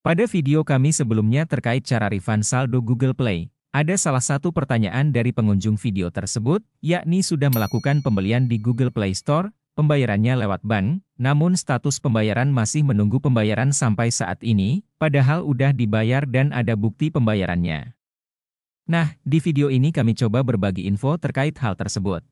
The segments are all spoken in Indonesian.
Pada video kami sebelumnya terkait cara refund saldo Google Play, ada salah satu pertanyaan dari pengunjung video tersebut, yakni sudah melakukan pembelian di Google Play Store, pembayarannya lewat bank, namun status pembayaran masih menunggu pembayaran sampai saat ini, padahal udah dibayar dan ada bukti pembayarannya. Nah, di video ini kami coba berbagi info terkait hal tersebut.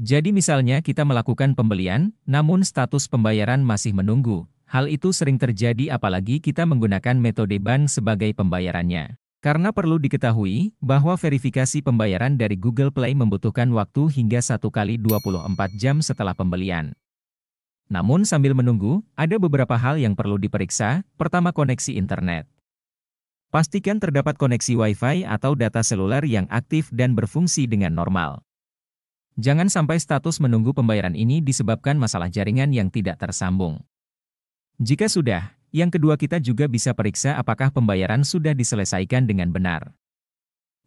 Jadi misalnya kita melakukan pembelian, namun status pembayaran masih menunggu, Hal itu sering terjadi apalagi kita menggunakan metode BAN sebagai pembayarannya. Karena perlu diketahui bahwa verifikasi pembayaran dari Google Play membutuhkan waktu hingga 1 kali 24 jam setelah pembelian. Namun sambil menunggu, ada beberapa hal yang perlu diperiksa, pertama koneksi internet. Pastikan terdapat koneksi Wi-Fi atau data seluler yang aktif dan berfungsi dengan normal. Jangan sampai status menunggu pembayaran ini disebabkan masalah jaringan yang tidak tersambung. Jika sudah, yang kedua kita juga bisa periksa apakah pembayaran sudah diselesaikan dengan benar.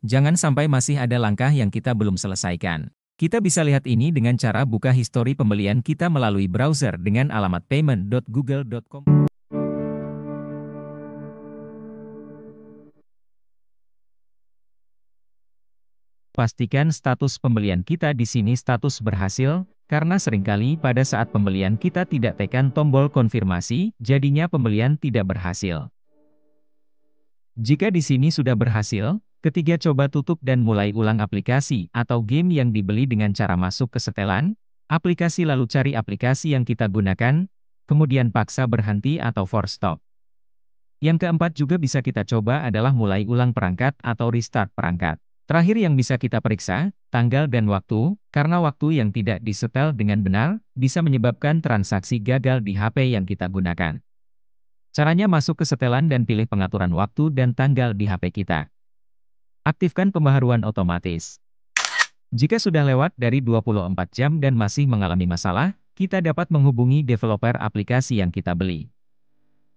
Jangan sampai masih ada langkah yang kita belum selesaikan. Kita bisa lihat ini dengan cara buka histori pembelian kita melalui browser dengan alamat payment.google.com. Pastikan status pembelian kita di sini status berhasil, karena seringkali pada saat pembelian kita tidak tekan tombol konfirmasi, jadinya pembelian tidak berhasil. Jika di sini sudah berhasil, ketiga coba tutup dan mulai ulang aplikasi atau game yang dibeli dengan cara masuk ke setelan, aplikasi lalu cari aplikasi yang kita gunakan, kemudian paksa berhenti atau force stop. Yang keempat juga bisa kita coba adalah mulai ulang perangkat atau restart perangkat. Terakhir yang bisa kita periksa, tanggal dan waktu, karena waktu yang tidak disetel dengan benar, bisa menyebabkan transaksi gagal di HP yang kita gunakan. Caranya masuk ke setelan dan pilih pengaturan waktu dan tanggal di HP kita. Aktifkan pembaharuan otomatis. Jika sudah lewat dari 24 jam dan masih mengalami masalah, kita dapat menghubungi developer aplikasi yang kita beli.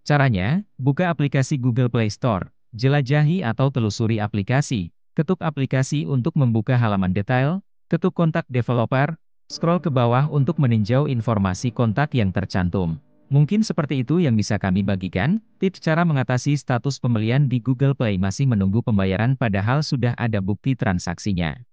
Caranya, buka aplikasi Google Play Store, jelajahi atau telusuri aplikasi, ketuk aplikasi untuk membuka halaman detail, ketuk kontak developer, scroll ke bawah untuk meninjau informasi kontak yang tercantum. Mungkin seperti itu yang bisa kami bagikan, tips cara mengatasi status pembelian di Google Play masih menunggu pembayaran padahal sudah ada bukti transaksinya.